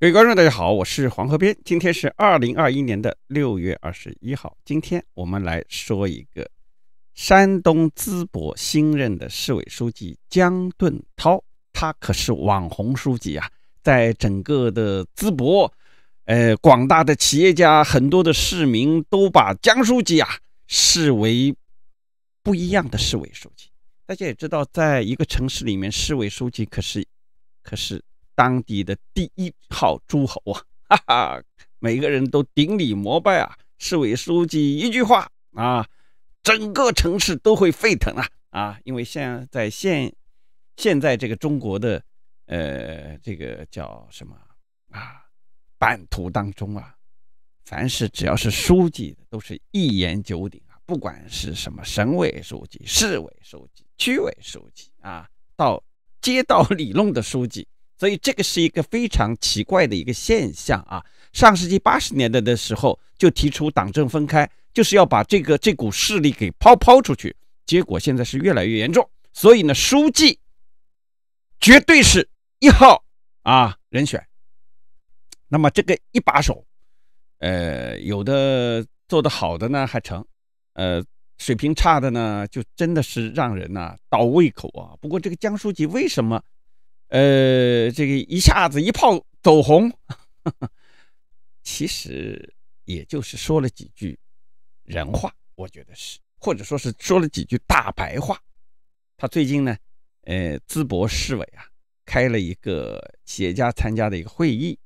各位观众，大家好，我是黄河边。今天是二零二一年的六月二十一号。今天我们来说一个山东淄博新任的市委书记姜盾涛，他可是网红书记啊！在整个的淄博，呃，广大的企业家、很多的市民都把姜书记啊视为不一样的市委书记。大家也知道，在一个城市里面，市委书记可是可是。当地的第一号诸侯啊，哈哈，每个人都顶礼膜拜啊！市委书记一句话啊，整个城市都会沸腾啊啊！因为现在现现在这个中国的呃这个叫什么啊版图当中啊，凡是只要是书记的，都是一言九鼎啊！不管是什么省委书记、市委书记、区委书记啊，到街道里弄的书记。所以这个是一个非常奇怪的一个现象啊！上世纪八十年代的时候就提出党政分开，就是要把这个这股势力给抛抛出去，结果现在是越来越严重。所以呢，书记绝对是一号啊人选。那么这个一把手，呃，有的做得好的呢还成，呃，水平差的呢就真的是让人呐倒胃口啊。不过这个江书记为什么？呃，这个一下子一炮走红，其实也就是说了几句人话，我觉得是，或者说是说了几句大白话。他最近呢，呃，淄博市委啊开了一个企业家参加的一个会议，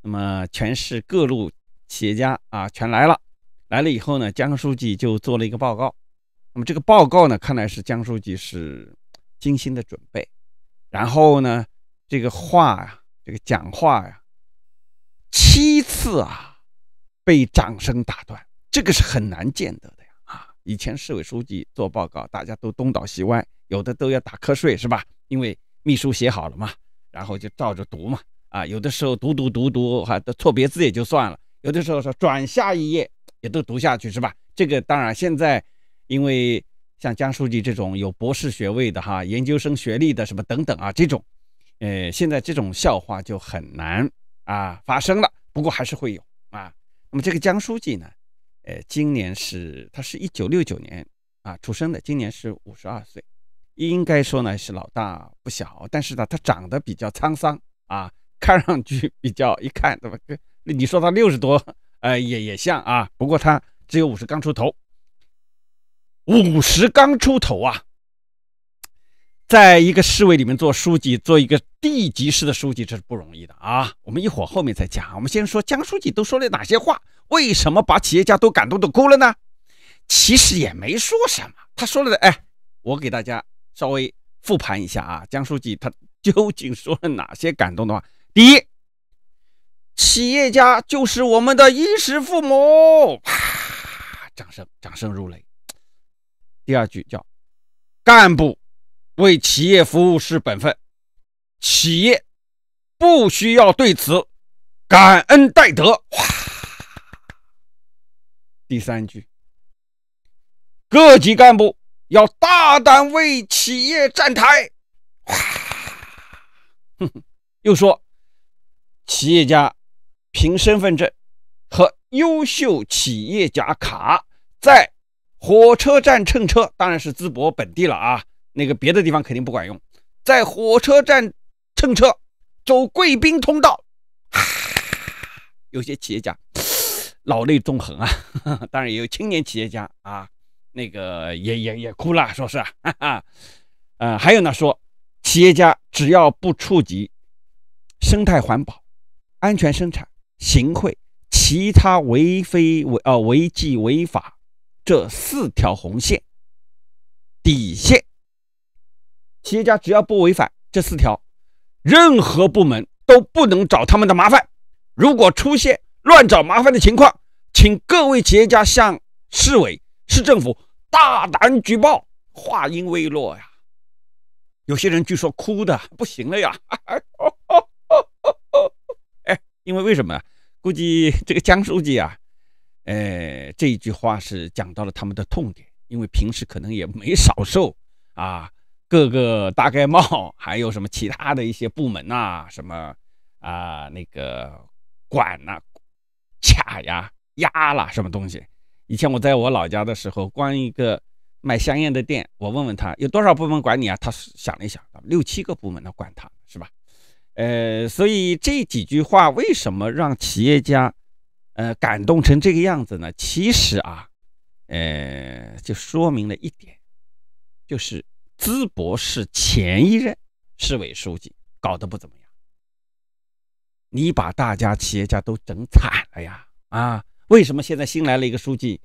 那么全市各路企业家啊全来了，来了以后呢，江书记就做了一个报告。那么这个报告呢，看来是江书记是精心的准备。然后呢，这个话呀，这个讲话呀，七次啊被掌声打断，这个是很难见得的呀啊！以前市委书记做报告，大家都东倒西歪，有的都要打瞌睡，是吧？因为秘书写好了嘛，然后就照着读嘛啊！有的时候读读读读，哈，错别字也就算了，有的时候说转下一页，也都读下去，是吧？这个当然现在因为。像江书记这种有博士学位的哈，研究生学历的什么等等啊，这种，呃，现在这种笑话就很难啊发生了，不过还是会有啊。那么这个江书记呢，呃，今年是他是一九六九年啊出生的，今年是五十二岁，应该说呢是老大不小，但是呢他长得比较沧桑啊，看上去比较一看对吧？你说他六十多，呃，也也像啊，不过他只有五十刚出头。五十刚出头啊，在一个市委里面做书记，做一个地级市的书记，这是不容易的啊。我们一会儿后面再讲，我们先说江书记都说了哪些话？为什么把企业家都感动的哭了呢？其实也没说什么，他说了，的，哎，我给大家稍微复盘一下啊，江书记他究竟说了哪些感动的话？第一，企业家就是我们的衣食父母，啪，掌声，掌声如雷。第二句叫“干部为企业服务是本分，企业不需要对此感恩戴德。”第三句，各级干部要大胆为企业站台。哼哼，又说企业家凭身份证和优秀企业家卡在。火车站乘车当然是淄博本地了啊，那个别的地方肯定不管用。在火车站乘车走贵宾通道，有些企业家老泪纵横啊。当然也有青年企业家啊，那个也也也哭了，说是啊，呃，还有呢，说企业家只要不触及生态环保、安全生产、行贿、其他违非违呃违纪违法。这四条红线、底线，企业家只要不违反这四条，任何部门都不能找他们的麻烦。如果出现乱找麻烦的情况，请各位企业家向市委、市政府大胆举报。话音未落呀，有些人据说哭的不行了呀！哎，因为为什么？估计这个江书记啊。哎，这一句话是讲到了他们的痛点，因为平时可能也没少受啊，各个大盖帽，还有什么其他的一些部门呐，什么啊那个管呐卡呀压啦什么东西。以前我在我老家的时候，关一个卖香烟的店，我问问他有多少部门管你啊，他想了一想，六七个部门呢管他是吧？呃，所以这几句话为什么让企业家？呃，感动成这个样子呢？其实啊，呃，就说明了一点，就是淄博市前一任市委书记搞得不怎么样，你把大家企业家都整惨了呀！啊，为什么现在新来了一个书记，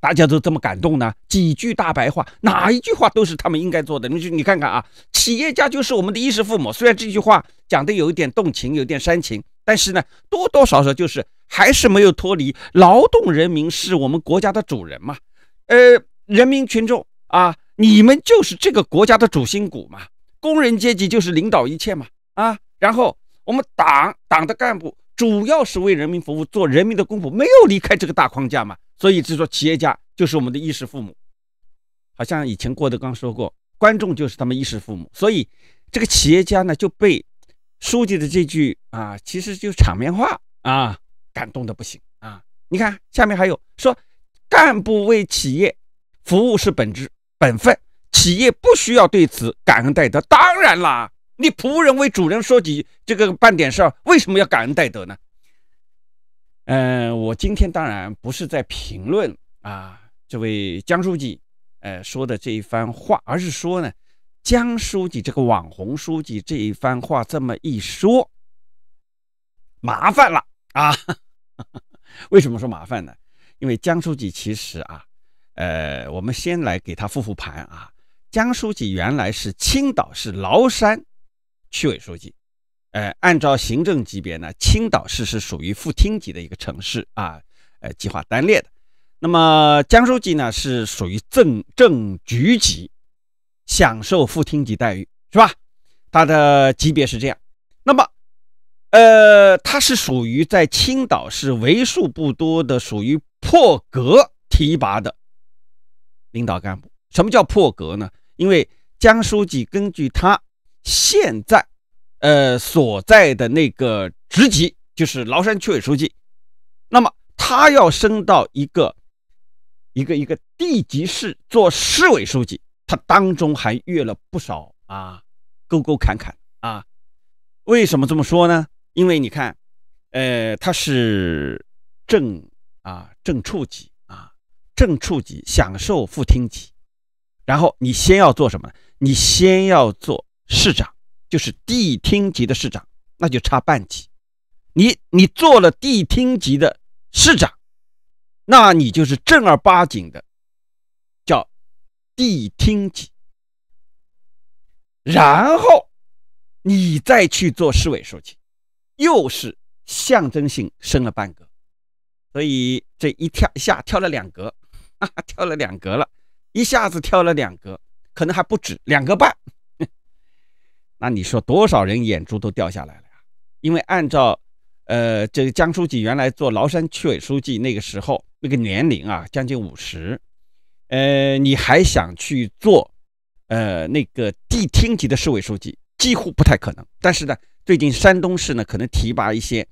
大家都这么感动呢？几句大白话，哪一句话都是他们应该做的。你就你看看啊，企业家就是我们的衣食父母。虽然这句话讲的有一点动情，有点煽情，但是呢，多多少少就是。还是没有脱离劳动人民是我们国家的主人嘛？呃，人民群众啊，你们就是这个国家的主心骨嘛。工人阶级就是领导一切嘛。啊，然后我们党党的干部主要是为人民服务，做人民的公仆，没有离开这个大框架嘛。所以就说企业家就是我们的衣食父母，好像以前郭德纲说过，观众就是他们衣食父母。所以这个企业家呢就被书记的这句啊，其实就场面话啊。感动的不行啊！你看下面还有说，干部为企业服务是本质本分，企业不需要对此感恩戴德。当然啦，你仆人为主人说几这个办点事儿，为什么要感恩戴德呢？嗯，我今天当然不是在评论啊，这位江书记，呃说的这一番话，而是说呢，江书记这个网红书记这一番话这么一说，麻烦了啊！为什么说麻烦呢？因为江书记其实啊，呃，我们先来给他复复盘啊。江书记原来是青岛市崂山区委书记，呃，按照行政级别呢，青岛市是属于副厅级的一个城市啊，呃，计划单列的。那么江书记呢，是属于正正局级，享受副厅级待遇，是吧？他的级别是这样。那么。呃，他是属于在青岛市为数不多的属于破格提拔的领导干部。什么叫破格呢？因为江书记根据他现在呃所在的那个职级，就是崂山区委书记，那么他要升到一个一个一个地级市做市委书记，他当中还越了不少啊沟沟坎坎啊。为什么这么说呢？因为你看，呃，他是正啊正处级啊正处级享受副厅级，然后你先要做什么？你先要做市长，就是地厅级的市长，那就差半级。你你做了地厅级的市长，那你就是正儿八经的叫地厅级，然后你再去做市委书记。又是象征性升了半格，所以这一跳一下跳了两格啊，跳了两格了，一下子跳了两格，可能还不止两个半。那你说多少人眼珠都掉下来了呀？因为按照呃这个江书记原来做崂山区委书记那个时候那个年龄啊，将近五十，呃，你还想去做呃那个地厅级的市委书记，几乎不太可能。但是呢。最近，山东市呢可能提拔一些，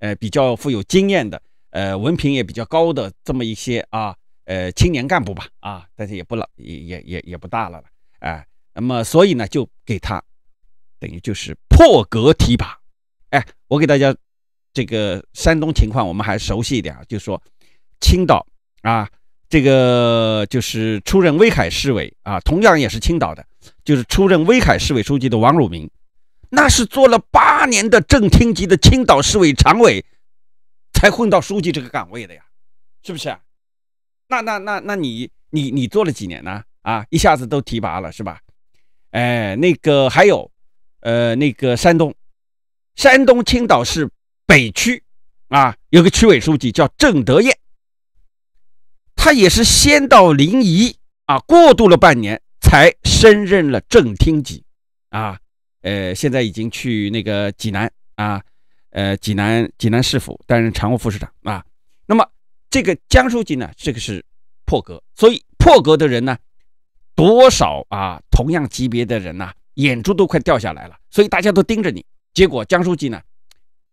呃，比较富有经验的，呃，文凭也比较高的这么一些啊，呃，青年干部吧，啊，但是也不老，也也也也不大了了啊。那么，所以呢，就给他等于就是破格提拔。哎，我给大家这个山东情况，我们还熟悉一点啊，就是说青岛啊，这个就是出任威海市委啊，同样也是青岛的，就是出任威海市委书记的王汝明。那是做了八年的正厅级的青岛市委常委，才混到书记这个岗位的呀，是不是？那那那那你你你做了几年呢？啊，一下子都提拔了是吧？哎，那个还有，呃，那个山东，山东青岛市北区，啊，有个区委书记叫郑德彦，他也是先到临沂啊，过渡了半年才升任了正厅级，啊。呃，现在已经去那个济南啊，呃，济南济南市府担任常务副市长啊。那么这个江书记呢，这个是破格，所以破格的人呢，多少啊，同样级别的人呐，眼珠都快掉下来了。所以大家都盯着你。结果江书记呢，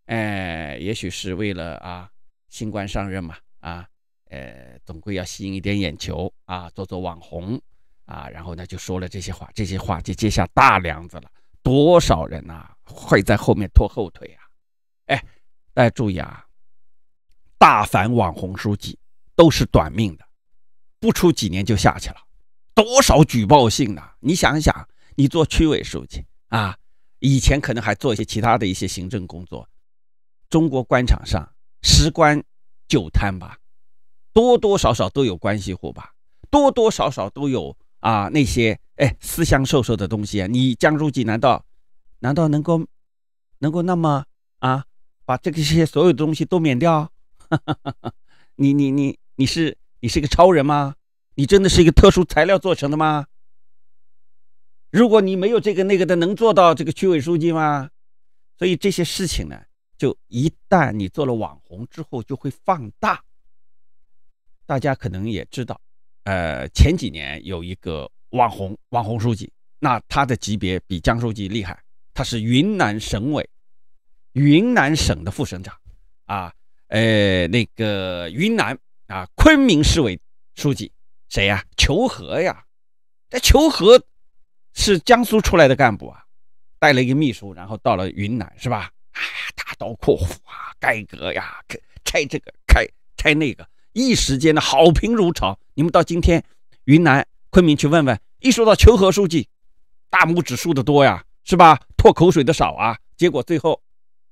哎，也许是为了啊新官上任嘛，啊，呃，总归要吸引一点眼球啊，做做网红啊，然后呢就说了这些话，这些话就结下大梁子了。多少人呐会在后面拖后腿啊？哎，大家注意啊！大凡网红书记都是短命的，不出几年就下去了。多少举报信呢？你想想，你做区委书记啊，以前可能还做一些其他的一些行政工作。中国官场上，十官九贪吧，多多少少都有关系户吧，多多少少都有。啊，那些哎，私相授受的东西啊，你江书记难道难道能够能够那么啊，把这个些所有的东西都免掉？你你你你是你是个超人吗？你真的是一个特殊材料做成的吗？如果你没有这个那个的，能做到这个区委书记吗？所以这些事情呢，就一旦你做了网红之后，就会放大。大家可能也知道。呃，前几年有一个网红网红书记，那他的级别比江书记厉害，他是云南省委、云南省的副省长啊，呃，那个云南啊，昆明市委书记谁呀？求和呀，这求和是江苏出来的干部啊，带了一个秘书，然后到了云南是吧？啊，大刀阔斧啊，改革呀，拆这个开，拆那个。一时间的好评如潮，你们到今天云南昆明去问问，一说到求和书记，大拇指竖的多呀，是吧？吐口水的少啊。结果最后，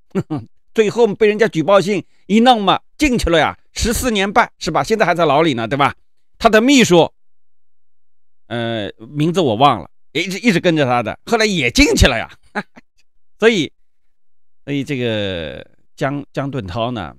最后被人家举报信一弄嘛，进去了呀，十四年半，是吧？现在还在牢里呢，对吧？他的秘书，呃，名字我忘了，一直一直跟着他的，后来也进去了呀。所以，所以这个江江盾涛呢？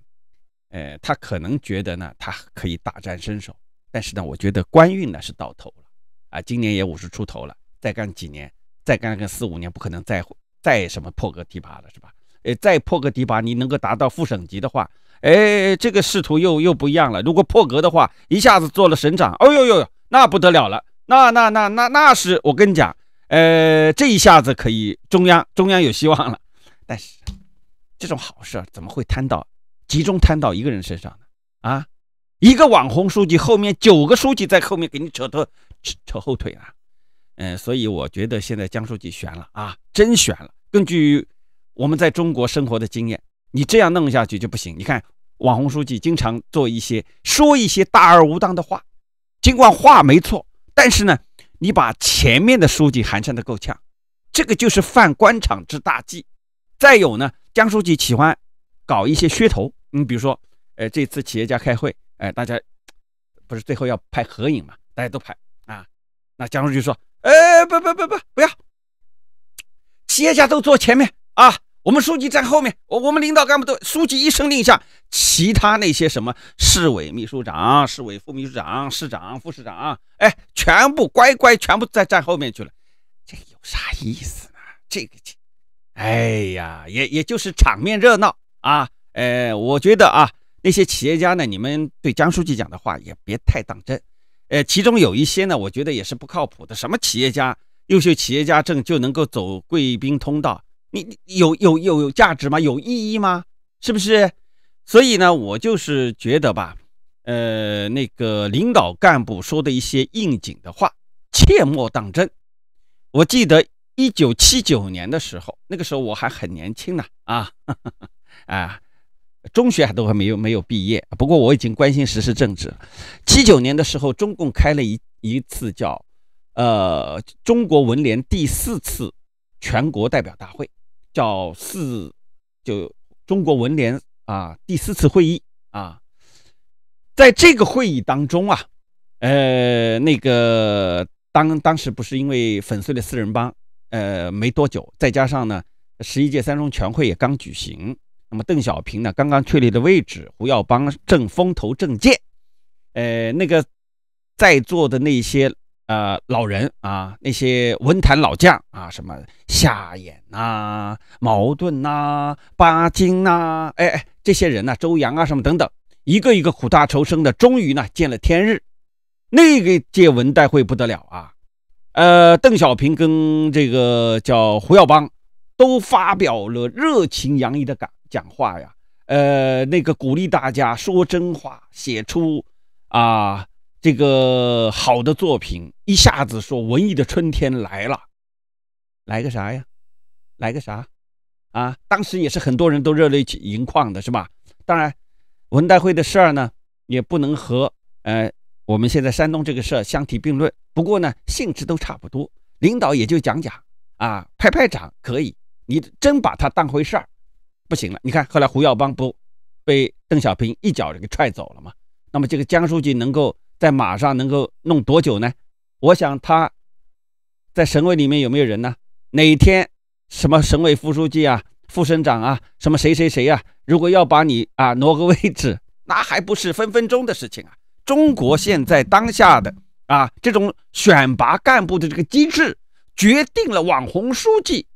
呃，他可能觉得呢，他可以大展身手，但是呢，我觉得官运呢是到头了，啊，今年也五十出头了，再干几年，再干个四五年，不可能再再什么破格提拔了，是吧？呃，再破格提拔，你能够达到副省级的话，哎，这个仕途又又不一样了。如果破格的话，一下子做了省长，哦呦呦，那不得了了，那那那那那是，我跟你讲，呃，这一下子可以中央中央有希望了，但是这种好事怎么会摊到？集中摊到一个人身上了啊！一个网红书记后面九个书记在后面给你扯拖扯扯后腿啊？嗯，所以我觉得现在江书记悬了啊，真悬了。根据我们在中国生活的经验，你这样弄下去就不行。你看网红书记经常做一些说一些大而无当的话，尽管话没错，但是呢，你把前面的书记寒碜的够呛。这个就是犯官场之大忌。再有呢，江书记喜欢。搞一些噱头，你比如说，呃，这次企业家开会，哎，大家不是最后要拍合影嘛？大家都拍啊。那江书记说，哎，不不不不不要，企业家都坐前面啊，我们书记站后面。我我们领导干部都书记一声令下，其他那些什么市委秘书长、市委副秘书长、市长、副市长哎，全部乖乖全部在站后面去了。这有啥意思呢？这个，哎呀，也也就是场面热闹。啊，呃，我觉得啊，那些企业家呢，你们对江书记讲的话也别太当真，呃，其中有一些呢，我觉得也是不靠谱的。什么企业家、优秀企业家证就能够走贵宾通道？你有有有有价值吗？有意义吗？是不是？所以呢，我就是觉得吧，呃，那个领导干部说的一些应景的话，切莫当真。我记得一九七九年的时候，那个时候我还很年轻呢，啊。啊，中学还都还没有没有毕业，不过我已经关心时事政治。七九年的时候，中共开了一一次叫，呃，中国文联第四次全国代表大会，叫四，就中国文联啊第四次会议啊，在这个会议当中啊，呃，那个当当时不是因为粉碎了四人帮，呃，没多久，再加上呢，十一届三中全会也刚举行。那么邓小平呢，刚刚确立的位置，胡耀邦正风头正劲。呃，那个在座的那些啊老人啊，那些文坛老将啊，什么夏衍呐、茅盾呐、巴金呐，哎哎，这些人呐，周扬啊什么等等，一个一个苦大仇深的，终于呢见了天日。那个届文代会不得了啊，呃，邓小平跟这个叫胡耀邦都发表了热情洋溢的感。讲话呀，呃，那个鼓励大家说真话，写出啊这个好的作品，一下子说文艺的春天来了，来个啥呀？来个啥？啊，当时也是很多人都热泪盈眶的，是吧？当然，文代会的事儿呢，也不能和呃我们现在山东这个事儿相提并论。不过呢，性质都差不多，领导也就讲讲啊，拍拍掌可以，你真把它当回事儿。不行了，你看，后来胡耀邦不被邓小平一脚就给踹走了吗？那么这个江书记能够在马上能够弄多久呢？我想他在省委里面有没有人呢？哪天什么省委副书记啊、副省长啊、什么谁谁谁啊，如果要把你啊挪个位置，那还不是分分钟的事情啊？中国现在当下的啊这种选拔干部的这个机制，决定了网红书记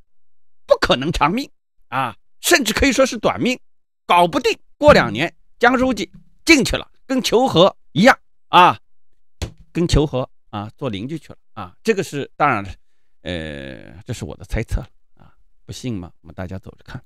不可能长命啊。甚至可以说是短命，搞不定。过两年，江书记进去了，跟求和一样啊，跟求和啊，做邻居去了啊。这个是当然了，呃，这是我的猜测了啊，不信吗？我们大家走着看。